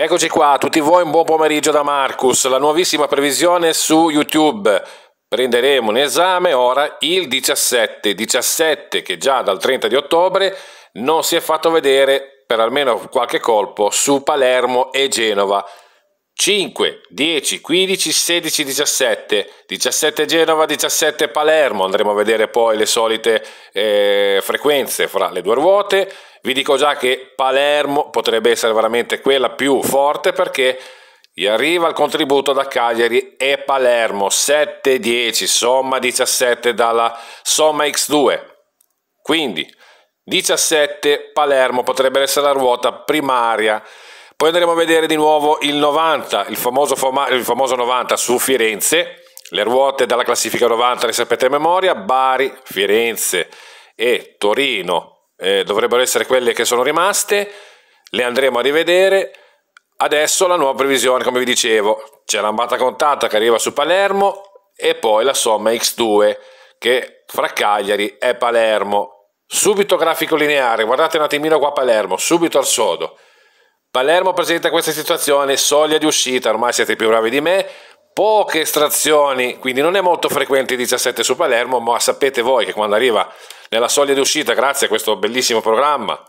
Eccoci qua, a tutti voi un buon pomeriggio da Marcus, la nuovissima previsione su YouTube. Prenderemo in esame ora il 17, 17 che già dal 30 di ottobre non si è fatto vedere per almeno qualche colpo su Palermo e Genova. 5, 10, 15, 16, 17, 17 Genova, 17 Palermo, andremo a vedere poi le solite eh, frequenze fra le due ruote, vi dico già che Palermo potrebbe essere veramente quella più forte perché gli arriva il contributo da Cagliari e Palermo, 7, 10, somma 17 dalla somma X2, quindi 17 Palermo potrebbe essere la ruota primaria, poi andremo a vedere di nuovo il 90, il famoso, forma, il famoso 90 su Firenze, le ruote dalla classifica 90 le sapete a memoria, Bari, Firenze e Torino eh, dovrebbero essere quelle che sono rimaste, le andremo a rivedere. Adesso la nuova previsione, come vi dicevo, c'è l'ambata contata che arriva su Palermo e poi la somma X2 che fra Cagliari e Palermo. Subito grafico lineare, guardate un attimino qua Palermo, subito al sodo. Palermo presenta questa situazione, soglia di uscita, ormai siete più bravi di me, poche estrazioni, quindi non è molto frequente il 17 su Palermo, ma sapete voi che quando arriva nella soglia di uscita, grazie a questo bellissimo programma,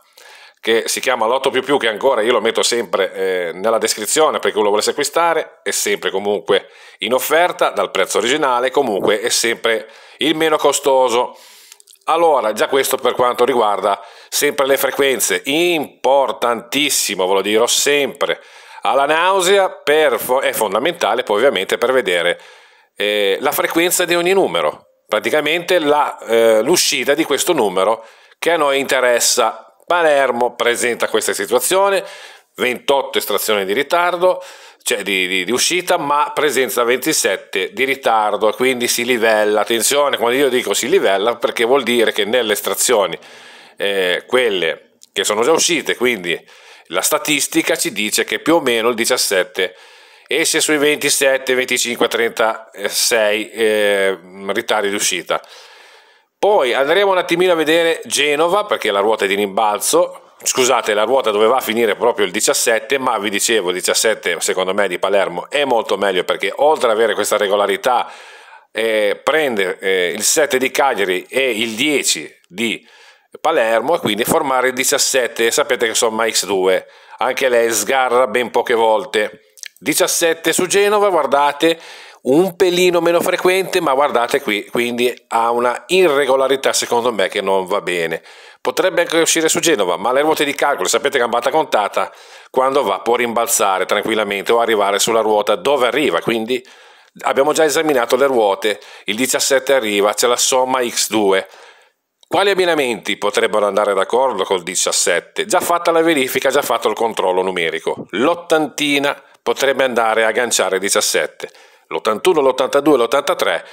che si chiama Lotto più più che ancora io lo metto sempre eh, nella descrizione per chi lo volesse acquistare è sempre comunque in offerta dal prezzo originale comunque è sempre il meno costoso allora, già questo per quanto riguarda sempre le frequenze, importantissimo, ve lo dirò sempre, alla nausea per, è fondamentale poi ovviamente per vedere eh, la frequenza di ogni numero, praticamente la, eh, l'uscita di questo numero che a noi interessa. Palermo presenta questa situazione, 28 estrazioni di ritardo, cioè di, di, di, uscita, ma presenza 27 di ritardo, quindi si livella. Attenzione, quando io dico si livella, perché vuol dire che nelle estrazioni, eh, quelle che sono già uscite, quindi la statistica ci dice che più o meno il 17 esce sui 27, 25, 36 eh, ritardi di uscita. Poi andremo un attimino a vedere Genova, perché la ruota è di rimbalzo, scusate la ruota doveva finire proprio il 17 ma vi dicevo il 17 secondo me di Palermo è molto meglio perché oltre ad avere questa regolarità eh, prende eh, il 7 di Cagliari e il 10 di Palermo e quindi formare il 17 sapete che somma x2 anche lei sgarra ben poche volte 17 su Genova guardate un pelino meno frequente, ma guardate qui, quindi ha una irregolarità secondo me che non va bene. Potrebbe anche uscire su Genova, ma le ruote di calcolo, sapete gambata contata, quando va può rimbalzare tranquillamente o arrivare sulla ruota dove arriva, quindi abbiamo già esaminato le ruote, il 17 arriva, c'è la somma X2. Quali abbinamenti potrebbero andare d'accordo col 17? Già fatta la verifica, già fatto il controllo numerico. L'ottantina potrebbe andare a agganciare 17 l'81, l'82 l'83,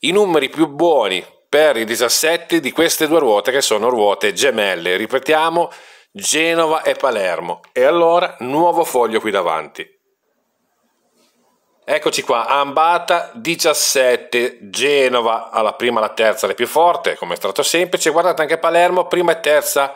i numeri più buoni per i disassetti di queste due ruote che sono ruote gemelle, ripetiamo, Genova e Palermo. E allora nuovo foglio qui davanti. Eccoci qua, Ambata 17, Genova alla prima e alla terza le più forti, come strato semplice, guardate anche Palermo, prima e terza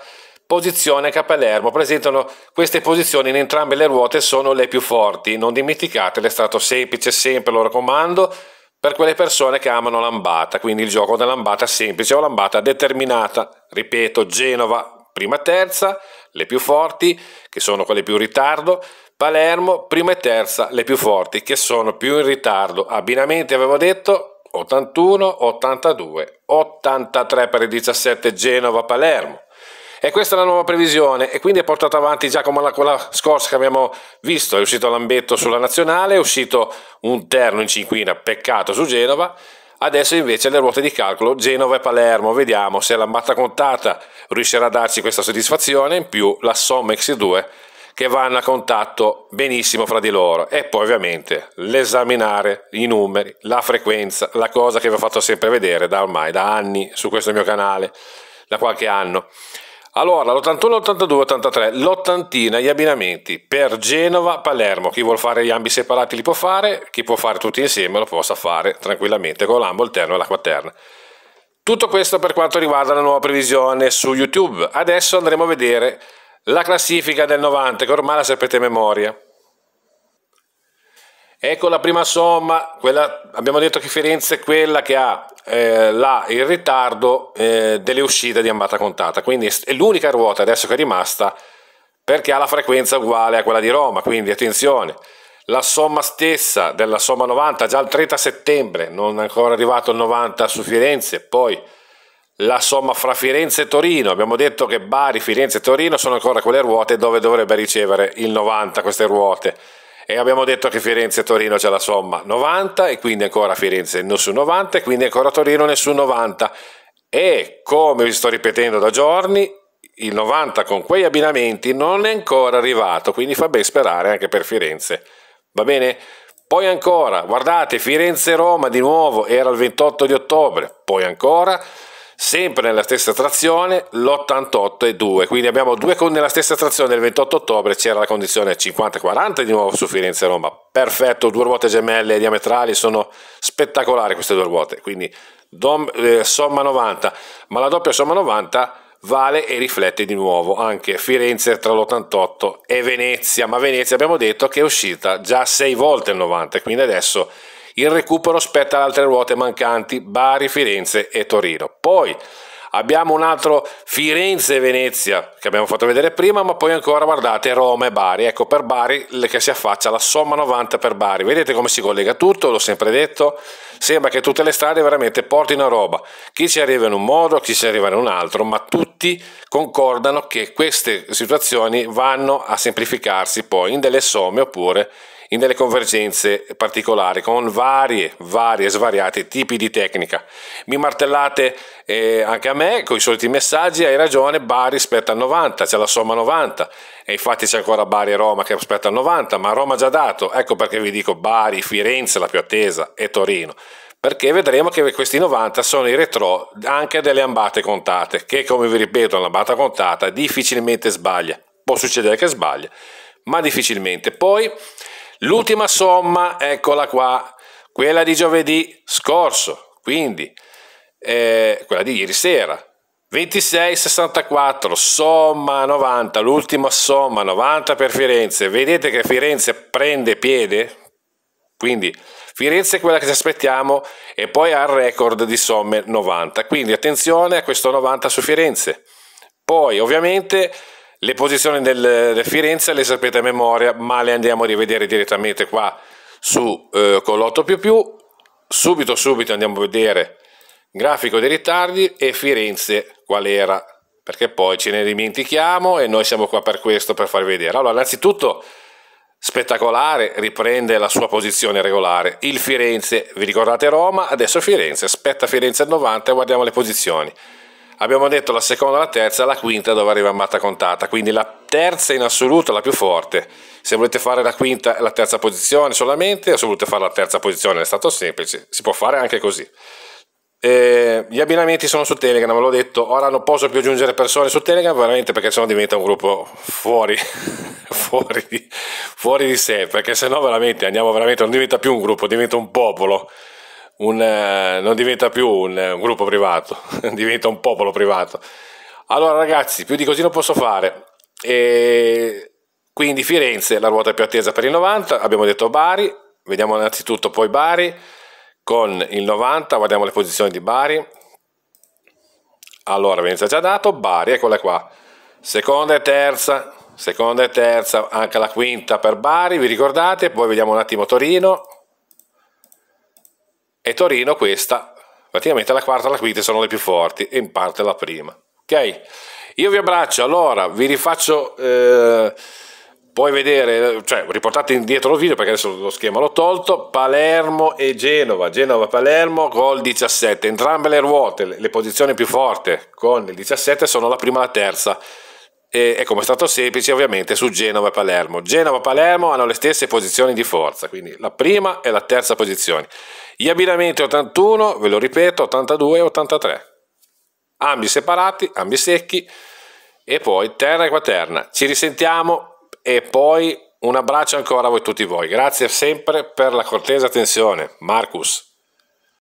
posizione che a Palermo presentano queste posizioni in entrambe le ruote sono le più forti. Non dimenticate è semplice sempre, lo raccomando, per quelle persone che amano l'ambata, quindi il gioco della lambata semplice o lambata determinata. Ripeto, Genova prima e terza, le più forti, che sono quelle più in ritardo, Palermo prima e terza, le più forti, che sono più in ritardo. Abbinamenti avevo detto 81, 82, 83 per il 17 Genova-Palermo. E questa è la nuova previsione e quindi è portata avanti già come la, quella scorsa che abbiamo visto, è uscito Lambetto sulla nazionale, è uscito un terno in cinquina, peccato su Genova, adesso invece le ruote di calcolo Genova e Palermo, vediamo se la matta contata riuscirà a darci questa soddisfazione, in più la Somma X2 che vanno a contatto benissimo fra di loro e poi ovviamente l'esaminare i numeri, la frequenza, la cosa che vi ho fatto sempre vedere da ormai da anni su questo mio canale, da qualche anno. Allora, l'81, l'82, l'83, l'ottantina, gli abbinamenti per Genova, Palermo. Chi vuol fare gli ambi separati li può fare, chi può fare tutti insieme lo possa fare tranquillamente con l'ambo, il terno e la quaterna. Tutto questo per quanto riguarda la nuova previsione su YouTube. Adesso andremo a vedere la classifica del 90 che ormai la sapete a memoria. Ecco la prima somma, quella, abbiamo detto che Firenze è quella che ha eh, là il ritardo eh, delle uscite di ambata contata, quindi è l'unica ruota adesso che è rimasta perché ha la frequenza uguale a quella di Roma, quindi attenzione, la somma stessa della somma 90 già il 30 settembre, non è ancora arrivato il 90 su Firenze, poi la somma fra Firenze e Torino, abbiamo detto che Bari, Firenze e Torino sono ancora quelle ruote dove dovrebbe ricevere il 90 queste ruote e abbiamo detto che Firenze e Torino c'è la somma 90 e quindi ancora Firenze nessun 90 e quindi ancora Torino nessun 90 e come vi sto ripetendo da giorni il 90 con quei abbinamenti non è ancora arrivato quindi fa ben sperare anche per Firenze va bene? Poi ancora, guardate, Firenze-Roma di nuovo era il 28 di ottobre, poi ancora sempre nella stessa trazione l'88 e 2 quindi abbiamo due con nella stessa trazione il 28 ottobre c'era la condizione 50-40 di nuovo su Firenze-Roma perfetto due ruote gemelle diametrali sono spettacolari queste due ruote quindi dom, eh, somma 90 ma la doppia somma 90 vale e riflette di nuovo anche Firenze tra l'88 e Venezia ma Venezia abbiamo detto che è uscita già sei volte il 90 quindi adesso il recupero spetta ad altre ruote mancanti Bari, Firenze e Torino. Poi abbiamo un altro Firenze-Venezia che abbiamo fatto vedere prima, ma poi ancora guardate Roma e Bari. Ecco per Bari che si affaccia la somma 90 per Bari. Vedete come si collega tutto, l'ho sempre detto. Sembra che tutte le strade veramente portino a roba. Chi ci arriva in un modo, chi ci arriva in un altro, ma tutti concordano che queste situazioni vanno a semplificarsi poi in delle somme oppure in in delle convergenze particolari con varie, varie, svariati tipi di tecnica. Mi martellate eh, anche a me con i soliti messaggi, hai ragione, Bari aspetta al 90, c'è la somma 90 e infatti c'è ancora Bari e Roma che aspetta al 90, ma Roma ha già dato, ecco perché vi dico Bari, Firenze la più attesa e Torino perché vedremo che questi 90 sono i retro anche delle ambate contate, che come vi ripeto l'ambata contata difficilmente sbaglia, può succedere che sbaglia, ma difficilmente. Poi L'ultima somma, eccola qua, quella di giovedì scorso, quindi eh, quella di ieri sera. 26,64, somma 90, l'ultima somma 90 per Firenze. Vedete che Firenze prende piede? Quindi Firenze è quella che ci aspettiamo e poi ha il record di somme 90. Quindi attenzione a questo 90 su Firenze. Poi ovviamente le posizioni del, del, Firenze le sapete a memoria, ma le andiamo a rivedere direttamente qua su eh, Collotto più Subito subito andiamo a vedere grafico dei ritardi e Firenze qual era, perché poi ce ne dimentichiamo e noi siamo qua per questo, per farvi vedere. Allora, innanzitutto spettacolare, riprende la sua posizione regolare. Il Firenze, vi ricordate Roma, adesso Firenze, aspetta Firenze al 90 e guardiamo le posizioni abbiamo detto la seconda, la terza, la quinta dove arriva matta contata, quindi la terza in assoluto la più forte. Se volete fare la quinta e la terza posizione solamente, o se volete fare la terza posizione è stato semplice, si può fare anche così. Eh, gli abbinamenti sono su Telegram, ve l'ho detto, ora non posso più aggiungere persone su Telegram veramente perché sennò diventa un gruppo fuori, fuori, di, fuori di sé, perché sennò veramente andiamo veramente, non diventa più un gruppo, diventa un popolo un, eh, non diventa più un, eh, un gruppo privato, diventa un popolo privato. Allora ragazzi, più di così non posso fare. E quindi Firenze, la ruota più attesa per il 90, abbiamo detto Bari, vediamo innanzitutto poi Bari con il 90, guardiamo le posizioni di Bari. Allora, Venezia già dato, Bari, eccola qua. Seconda e terza, seconda e terza, anche la quinta per Bari, vi ricordate? Poi vediamo un attimo Torino, e Torino questa, praticamente la quarta e la quinta sono le più forti e in parte la prima. Ok, io vi abbraccio, allora vi rifaccio... Eh, puoi vedere, cioè riportate indietro il video perché adesso lo schema l'ho tolto, Palermo e Genova, Genova-Palermo gol 17, entrambe le ruote, le posizioni più forti con il 17 sono la prima e la terza, e, e come è stato semplice ovviamente su Genova e Palermo. Genova e Palermo hanno le stesse posizioni di forza, quindi la prima e la terza posizione. Gli abbinamenti 81, ve lo ripeto, 82 e 83. Ambi separati, ambi secchi e poi terra e quaterna. Ci risentiamo e poi un abbraccio ancora a voi tutti voi. Grazie sempre per la cortese attenzione. Marcus.